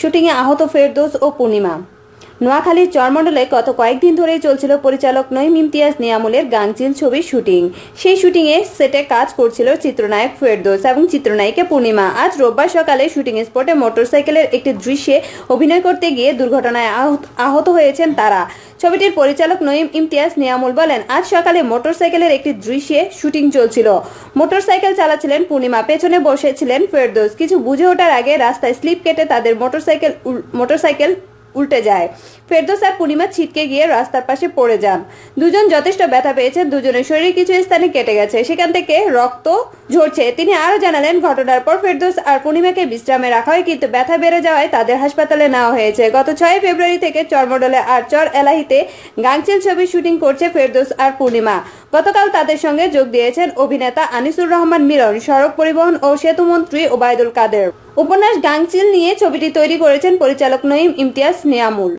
শুটিংয়ে আহত ফেরদোস ও পূর্ণিমা নোয়াখালীর চরমণ্ডলে গত কয়েকদিন ধরেই চলছিল পরিচালক নইম ইমতিয়াজ নিয়ামুলের গাংচিল ছবির শুটিং সেই শুটিংয়ে সেটে কাজ করছিল চিত্রনায়ক ফেরদোস এবং চিত্রনায়িকা পূর্ণিমা আজ রোববার সকালে শুটিং স্পটে মোটরসাইকেলের একটি দৃশ্যে অভিনয় করতে গিয়ে দুর্ঘটনায় আহত হয়েছেন তারা ছবিটির পরিচালক নইম ইমতিয়াজ নিয়ামুল বলেন আজ সকালে মোটরসাইকেলের একটি দৃশ্যে শুটিং চলছিল মোটরসাইকেল চালাচ্ছিলেন পূর্ণিমা পেছনে বসেছিলেন ফেরদোস কিছু বুঝে ওঠার আগে রাস্তায় স্লিপ কেটে তাদের মোটরসাইকেল মোটরসাইকেল উল্টে যায় ফেরদোস আর পূর্ণিমা ছিটকে গিয়ে রাস্তার পাশে পড়ে যান দুজন যথেষ্ট ব্যথা পেয়েছেন দুজনের শরীর কিছু স্থানে কেটে গেছে সেখান থেকে রক্ত ঝরছে তিনি আরও জানালেন ঘটনার পর ফেরদোস আর পূর্ণিমাকে বিশ্রামে রাখা হয় কিন্তু ব্যথা বেড়ে যাওয়ায় তাদের হাসপাতালে নেওয়া হয়েছে গত ছয় ফেব্রুয়ারি থেকে চরমডলে আর চর এলাহিতে গাংচিল ছবির শুটিং করছে ফেরদোস আর পূর্ণিমা গতকাল তাদের সঙ্গে যোগ দিয়েছেন অভিনেতা আনিসুর রহমান মিলন সড়ক পরিবহন ও সেতুমন্ত্রী ওবায়দুল কাদের উপন্যাস গাংচিল নিয়ে ছবিটি তৈরি করেছেন পরিচালক নঈম ইমতিয়াজ নেয়ামুল